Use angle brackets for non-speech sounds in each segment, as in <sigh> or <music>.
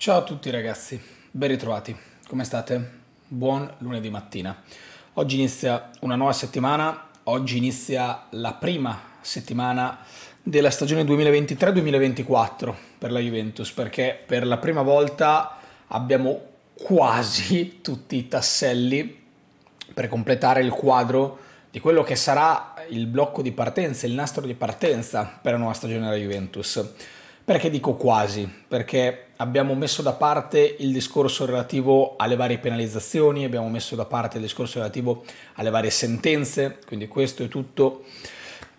Ciao a tutti ragazzi, ben ritrovati, come state? Buon lunedì mattina. Oggi inizia una nuova settimana, oggi inizia la prima settimana della stagione 2023-2024 per la Juventus, perché per la prima volta abbiamo quasi <laughs> tutti i tasselli per completare il quadro di quello che sarà il blocco di partenza, il nastro di partenza per la nuova stagione della Juventus. Perché dico quasi? Perché abbiamo messo da parte il discorso relativo alle varie penalizzazioni, abbiamo messo da parte il discorso relativo alle varie sentenze, quindi questo è tutto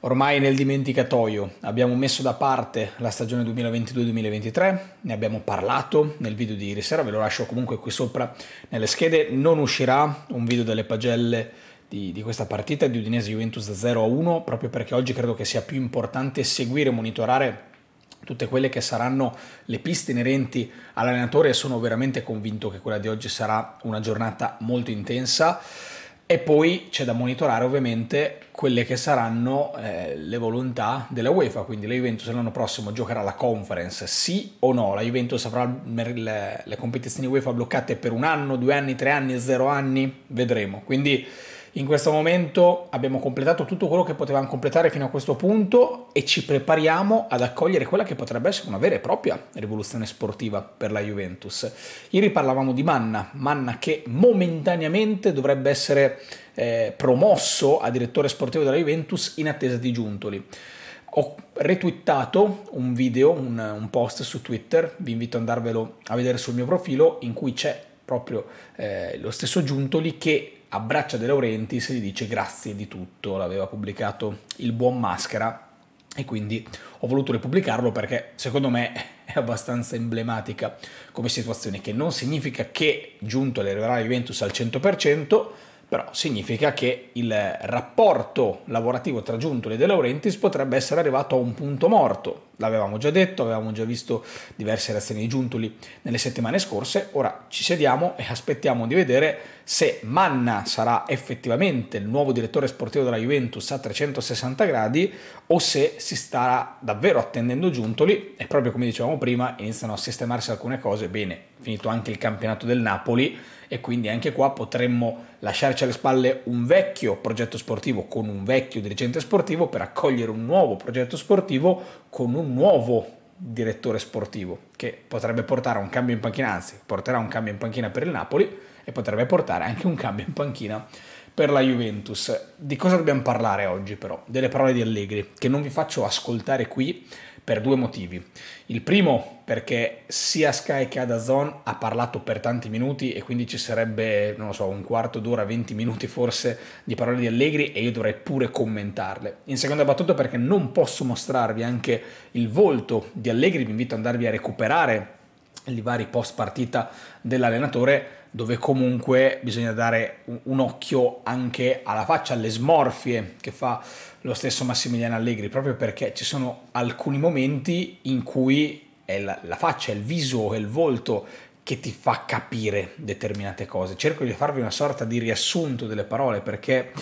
ormai nel dimenticatoio. Abbiamo messo da parte la stagione 2022-2023, ne abbiamo parlato nel video di ieri sera, ve lo lascio comunque qui sopra nelle schede, non uscirà un video delle pagelle di, di, questa partita di Udinese Juventus 0 a 1, proprio perché oggi credo che sia più importante seguire e monitorare tutte quelle che saranno le piste inerenti all'allenatore e sono veramente convinto che quella di oggi sarà una giornata molto intensa e poi c'è da monitorare ovviamente quelle che saranno eh, le volontà della UEFA, quindi la Juventus l'anno prossimo giocherà la conference, sì o no? La Juventus avrà le, le competizioni UEFA bloccate per un anno, due anni, tre anni, zero anni? Vedremo. Quindi in questo momento abbiamo completato tutto quello che potevamo completare fino a questo punto e ci prepariamo ad accogliere quella che potrebbe essere una vera e propria rivoluzione sportiva per la Juventus. Ieri parlavamo di Manna, Manna che momentaneamente dovrebbe essere eh, promosso a direttore sportivo della Juventus in attesa di Giuntoli. Ho retweetato un video, un, un post su Twitter, vi invito ad andarvelo a vedere sul mio profilo, in cui c'è proprio eh, lo stesso Giuntoli che abbraccia De Laurentiis e gli dice grazie di tutto, l'aveva pubblicato il buon Maschera e quindi ho voluto ripubblicarlo perché secondo me <laughs> è abbastanza emblematica come situazione che non significa che giunto alle arriverà Juventus al 100%, però significa che il rapporto lavorativo tra Giuntoli e De Laurentiis potrebbe essere arrivato a un punto morto. L'avevamo già detto, avevamo già visto diverse reazioni di Giuntoli nelle settimane scorse, ora ci sediamo e aspettiamo di vedere se Manna sarà effettivamente il nuovo direttore sportivo della Juventus a 360 gradi o se si starà davvero attendendo Giuntoli e proprio come dicevamo prima iniziano a sistemarsi alcune cose, bene, finito anche il campionato del Napoli, e quindi anche qua potremmo lasciarci alle spalle un vecchio progetto sportivo con un vecchio dirigente sportivo per accogliere un nuovo progetto sportivo con un nuovo direttore sportivo che potrebbe portare a un cambio in panchina, anzi porterà un cambio in panchina per il Napoli e potrebbe portare anche un cambio in panchina per la Juventus. Di cosa dobbiamo parlare oggi però? Delle parole di Allegri, che non vi faccio ascoltare qui per due motivi. Il primo perché sia Sky che Adazon ha parlato per tanti minuti e quindi ci sarebbe, non lo so, un quarto d'ora, 20 minuti forse di parole di Allegri e io dovrei pure commentarle. In seconda battuta perché non posso mostrarvi anche il volto di Allegri, vi invito ad andarvi a recuperare i vari post partita dell'allenatore dove comunque bisogna dare un, occhio anche alla faccia, alle smorfie che fa lo stesso Massimiliano Allegri, proprio perché ci sono alcuni momenti in cui è la, la faccia, è il viso, è il volto che ti fa capire determinate cose. Cerco di farvi una sorta di riassunto delle parole perché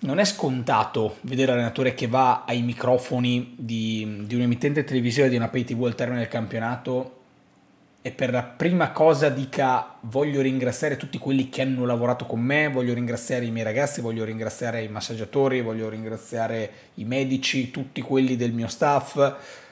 non è scontato vedere l'allenatore che va ai microfoni di, di un'emittente televisiva di una pay TV al termine del campionato e per la prima cosa dica voglio ringraziare tutti quelli che hanno lavorato con me, voglio ringraziare i miei ragazzi, voglio ringraziare i massaggiatori, voglio ringraziare i medici, tutti quelli del mio staff,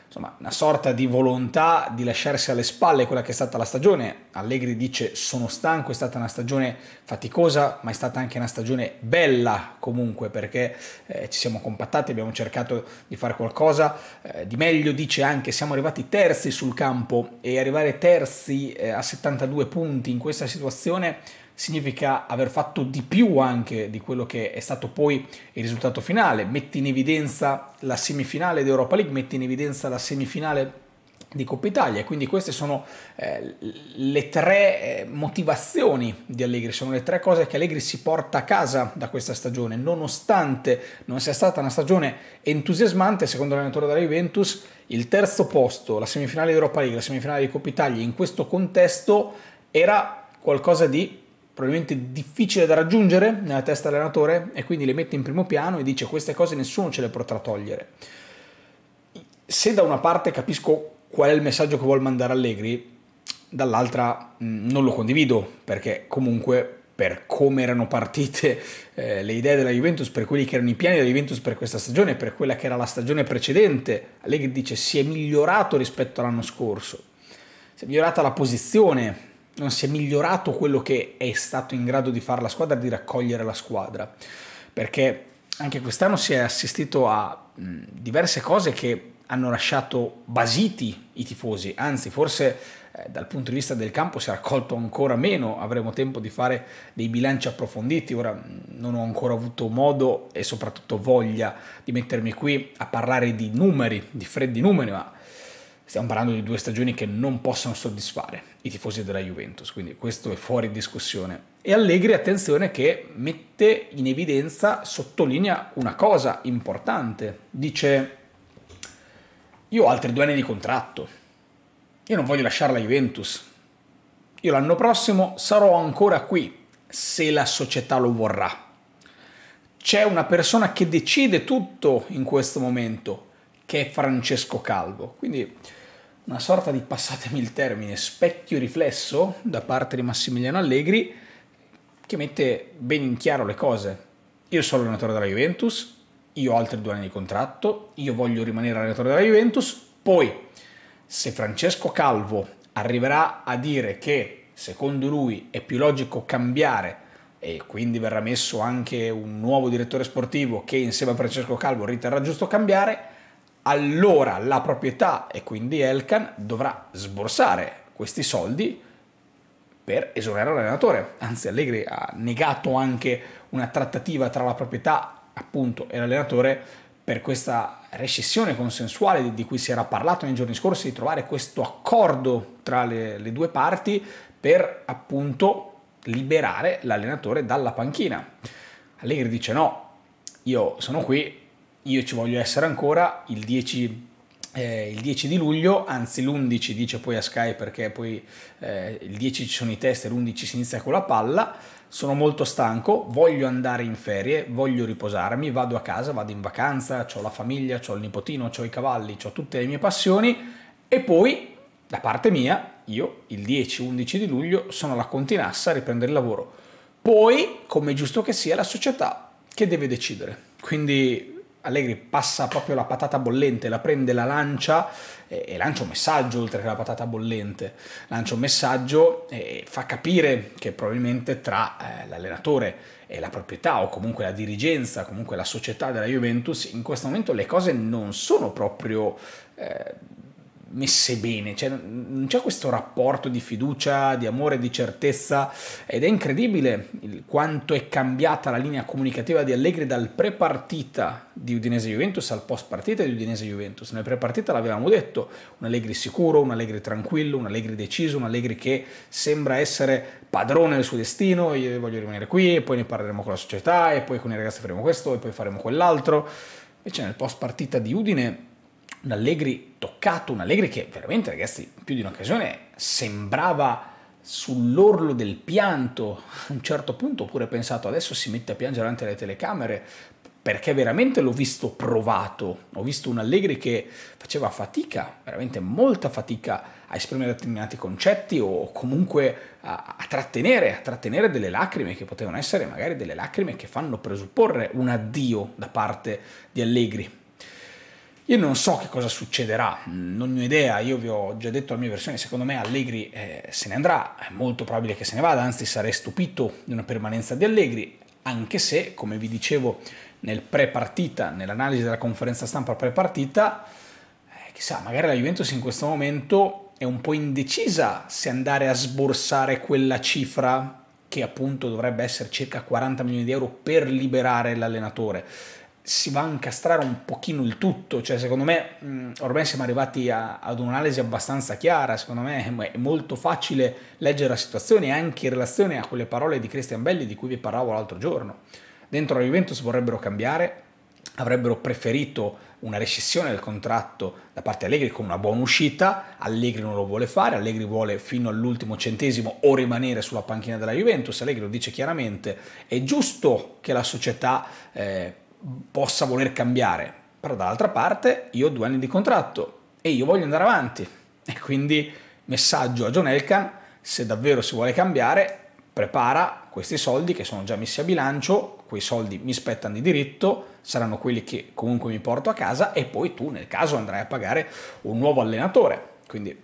insomma, una sorta di volontà di lasciarsi alle spalle quella che è stata la stagione. Allegri dice sono stanco, è stata una stagione faticosa, ma è stata anche una stagione bella comunque perché eh, ci siamo compattati, abbiamo cercato di fare qualcosa eh, di meglio, dice anche siamo arrivati terzi sul campo e arrivare terzi eh, a 72 punti in questa situazione significa aver fatto di più anche di quello che è stato poi il risultato finale. Metti in evidenza la semifinale di Europa League, metti in evidenza la semifinale di Coppa Italia. Quindi queste sono eh, le tre eh, motivazioni di Allegri, sono le tre cose che Allegri si porta a casa da questa stagione, nonostante non sia stata una stagione entusiasmante, secondo l'allenatore della Juventus, il terzo posto, la semifinale di Europa League, la semifinale di Coppa Italia in questo contesto era qualcosa di probabilmente difficile da raggiungere nella testa dell'allenatore e quindi le mette in primo piano e dice queste cose nessuno ce le potrà togliere. Se da una parte capisco qual è il messaggio che vuole mandare Allegri, dall'altra mm, non lo condivido perché comunque per come erano partite eh, le idee della Juventus, per quelli che erano i piani della Juventus per questa stagione, per quella che era la stagione precedente, Allegri dice si è migliorato rispetto all'anno scorso, si è migliorata la posizione non si è migliorato quello che è stato in grado di fare la squadra, di raccogliere la squadra, perché anche quest'anno si è assistito a diverse cose che hanno lasciato basiti i tifosi, anzi forse eh, dal punto di vista del campo si è raccolto ancora meno, avremo tempo di fare dei bilanci approfonditi, ora non ho ancora avuto modo e soprattutto voglia di mettermi qui a parlare di numeri, di freddi numeri, ma stiamo parlando di due stagioni che non possono soddisfare i tifosi della Juventus, quindi questo è fuori discussione. E Allegri, attenzione, che mette in evidenza, sottolinea una cosa importante, dice io ho altri due anni di contratto, io non voglio lasciare la Juventus, io l'anno prossimo sarò ancora qui se la società lo vorrà. C'è una persona che decide tutto in questo momento, che è Francesco Calvo. Quindi una sorta di, passatemi il termine, specchio riflesso da parte di Massimiliano Allegri che mette ben in chiaro le cose. Io sono allenatore della Juventus, io ho altri due anni di contratto, io voglio rimanere allenatore della Juventus, poi se Francesco Calvo arriverà a dire che secondo lui è più logico cambiare e quindi verrà messo anche un nuovo direttore sportivo che insieme a Francesco Calvo riterrà giusto cambiare, allora la proprietà e quindi Elkan dovrà sborsare questi soldi per esonerare l'allenatore. Anzi, Allegri ha negato anche una trattativa tra la proprietà appunto e l'allenatore per questa rescissione consensuale di cui si era parlato nei giorni scorsi, di trovare questo accordo tra le, le due parti per appunto liberare l'allenatore dalla panchina. Allegri dice no, io sono qui, io ci voglio essere ancora il 10 eh, il 10 di luglio, anzi l'11 dice poi a Sky perché poi eh, il 10 ci sono i test e l'11 si inizia con la palla, sono molto stanco, voglio andare in ferie, voglio riposarmi, vado a casa, vado in vacanza, ho la famiglia, ho il nipotino, ho i cavalli, ho tutte le mie passioni e poi da parte mia io il 10-11 di luglio sono alla Continassa a riprendere il lavoro. Poi, come giusto che sia, la società che deve decidere. Quindi Allegri passa proprio la patata bollente, la prende, la lancia e, e lancia un messaggio oltre che la patata bollente, lancia un messaggio e fa capire che probabilmente tra eh, l'allenatore e la proprietà o comunque la dirigenza, comunque la società della Juventus, in questo momento le cose non sono proprio... Eh, messe bene, cioè, non c'è questo rapporto di fiducia, di amore, di certezza ed è incredibile quanto è cambiata la linea comunicativa di Allegri dal pre-partita di Udinese-Juventus al post-partita di Udinese-Juventus. Nel pre-partita l'avevamo detto, un Allegri sicuro, un Allegri tranquillo, un Allegri deciso, un Allegri che sembra essere padrone del suo destino, io voglio rimanere qui e poi ne parleremo con la società e poi con i ragazzi faremo questo e poi faremo quell'altro. Invece nel post-partita di Udinese un Allegri toccato, un Allegri che veramente, ragazzi, più di un'occasione sembrava sull'orlo del pianto a un certo punto, oppure pensato adesso si mette a piangere davanti alle telecamere, perché veramente l'ho visto provato, ho visto un Allegri che faceva fatica, veramente molta fatica a esprimere determinati concetti o comunque a, a trattenere, a trattenere delle lacrime che potevano essere magari delle lacrime che fanno presupporre un addio da parte di Allegri io non so che cosa succederà, non ne ho idea, io vi ho già detto la mia versione, secondo me Allegri eh, se ne andrà, è molto probabile che se ne vada, anzi sarei stupito di una permanenza di Allegri, anche se, come vi dicevo nel pre-partita, nell'analisi della conferenza stampa pre-partita, eh, chissà, magari la Juventus in questo momento è un po' indecisa se andare a sborsare quella cifra che appunto dovrebbe essere circa 40 milioni di euro per liberare l'allenatore si va a incastrare un pochino il tutto, cioè secondo me ormai siamo arrivati a, ad un'analisi abbastanza chiara, secondo me è molto facile leggere la situazione anche in relazione a quelle parole di Christian Belli di cui vi parlavo l'altro giorno. Dentro la Juventus vorrebbero cambiare, avrebbero preferito una rescissione del contratto da parte Allegri con una buona uscita, Allegri non lo vuole fare, Allegri vuole fino all'ultimo centesimo o rimanere sulla panchina della Juventus, Allegri lo dice chiaramente, è giusto che la società eh, possa voler cambiare, però dall'altra parte io ho due anni di contratto e io voglio andare avanti. E quindi messaggio a John Elkan, se davvero si vuole cambiare, prepara questi soldi che sono già messi a bilancio, quei soldi mi spettano di diritto, saranno quelli che comunque mi porto a casa e poi tu nel caso andrai a pagare un nuovo allenatore. Quindi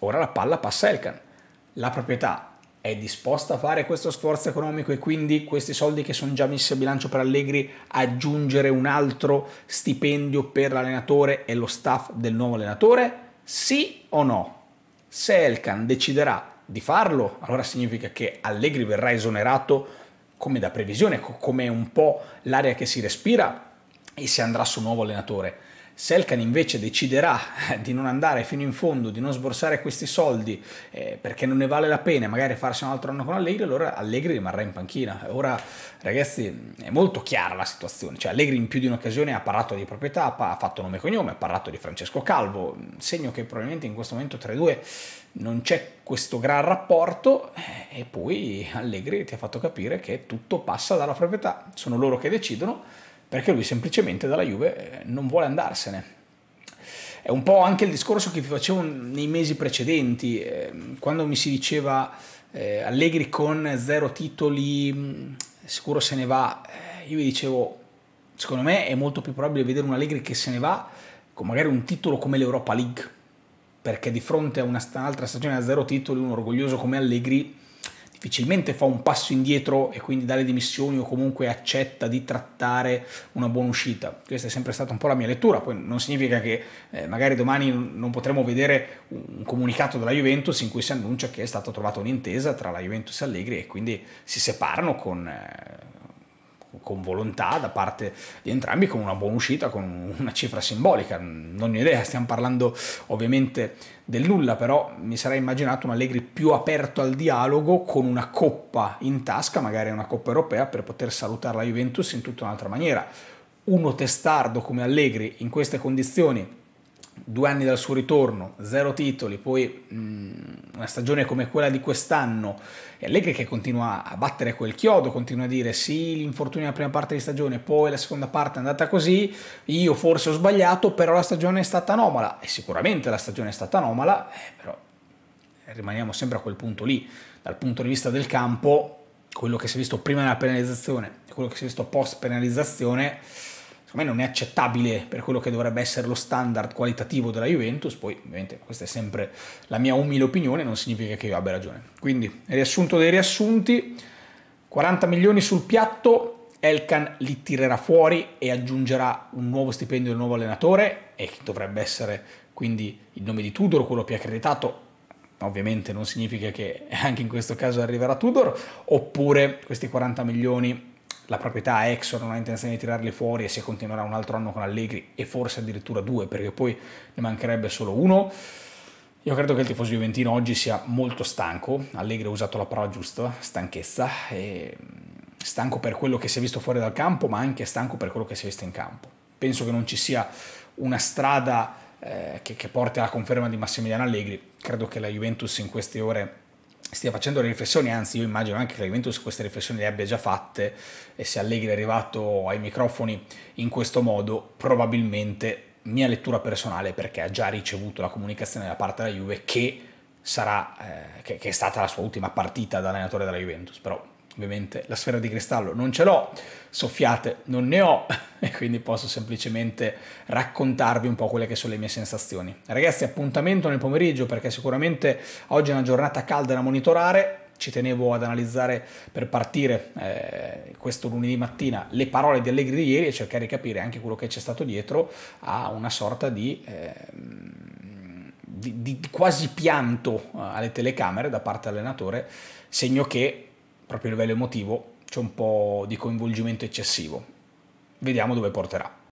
ora la palla passa a Elkan. La proprietà è disposta a fare questo sforzo economico e quindi questi soldi che sono già messi a bilancio per Allegri aggiungere un altro stipendio per l'allenatore e lo staff del nuovo allenatore? Sì o no? Se Elkan deciderà di farlo, allora significa che Allegri verrà esonerato come da previsione, come un po' l'aria che si respira e si andrà su un nuovo allenatore. Selkan invece deciderà eh, di non andare fino in fondo, di non sborsare questi soldi eh, perché non ne vale la pena, magari farsi un altro anno con Allegri, allora Allegri rimarrà in panchina. Ora, ragazzi, è molto chiara la situazione. Cioè, Allegri in più di un'occasione ha parlato di proprietà, ha fatto nome e cognome, ha parlato di Francesco Calvo, segno che probabilmente in questo momento tra i due non c'è questo gran rapporto eh, e poi Allegri ti ha fatto capire che tutto passa dalla proprietà, sono loro che decidono perché lui semplicemente dalla Juve eh, non vuole andarsene. È un po' anche il discorso che vi facevo nei mesi precedenti, eh, quando mi si diceva eh, Allegri con zero titoli, mm, sicuro se ne va, eh, io vi dicevo, secondo me è molto più probabile vedere un Allegri che se ne va con magari un titolo come l'Europa League, perché di fronte a un'altra stagione a zero titoli, un orgoglioso come Allegri difficilmente fa un passo indietro e quindi dà le dimissioni o comunque accetta di trattare una buona uscita. Questa è sempre stata un po' la mia lettura, poi non significa che eh, magari domani non potremo vedere un comunicato della Juventus in cui si annuncia che è stata trovata un'intesa tra la Juventus e Allegri e quindi si separano con... Eh, con volontà da parte di entrambi con una buona uscita, con una cifra simbolica, non ho idea, stiamo parlando ovviamente del nulla, però mi sarei immaginato un Allegri più aperto al dialogo con una coppa in tasca, magari una coppa europea, per poter salutare la Juventus in tutta un'altra maniera. Uno testardo come Allegri in queste condizioni due anni dal suo ritorno, zero titoli, poi mh, mm, una stagione come quella di quest'anno, e Allegri che continua a battere quel chiodo, continua a dire sì, l'infortunio nella prima parte di stagione, poi la seconda parte è andata così, io forse ho sbagliato, però la stagione è stata anomala, e sicuramente la stagione è stata anomala, eh, però rimaniamo sempre a quel punto lì, dal punto di vista del campo, quello che si è visto prima della penalizzazione e quello che si è visto post penalizzazione secondo me non è accettabile per quello che dovrebbe essere lo standard qualitativo della Juventus, poi ovviamente questa è sempre la mia umile opinione, non significa che io abbia ragione. Quindi, riassunto dei riassunti, 40 milioni sul piatto, Elkan li tirerà fuori e aggiungerà un nuovo stipendio del nuovo allenatore e che dovrebbe essere quindi il nome di Tudor, quello più accreditato, ovviamente non significa che anche in questo caso arriverà Tudor, oppure questi 40 milioni la proprietà Exxon non ha intenzione di tirarli fuori e se continuerà un altro anno con Allegri e forse addirittura due perché poi ne mancherebbe solo uno. Io credo che il tifoso juventino oggi sia molto stanco, Allegri ha usato la parola giusta, stanchezza, mm, stanco per quello che si è visto fuori dal campo ma anche stanco per quello che si è visto in campo. Penso che non ci sia una strada eh, che, che porti alla conferma di Massimiliano Allegri, credo che la Juventus in queste ore stia facendo le riflessioni, anzi io immagino anche che la Juventus queste riflessioni le abbia già fatte e se Allegri è arrivato ai microfoni in questo modo probabilmente mia lettura personale perché ha già ricevuto la comunicazione da parte della Juve che sarà eh, che, che è stata la sua ultima partita da allenatore della Juventus, però ovviamente la sfera di cristallo non ce l'ho, soffiate non ne ho <laughs> e quindi posso semplicemente raccontarvi un po' quelle che sono le mie sensazioni. Ragazzi appuntamento nel pomeriggio perché sicuramente oggi è una giornata calda da monitorare, ci tenevo ad analizzare per partire eh, questo lunedì mattina le parole di Allegri di ieri e cercare di capire anche quello che c'è stato dietro a una sorta di... Eh, di, di, quasi pianto eh, alle telecamere da parte dell'allenatore, segno che proprio a livello emotivo c'è un po' di coinvolgimento eccessivo. Vediamo dove porterà.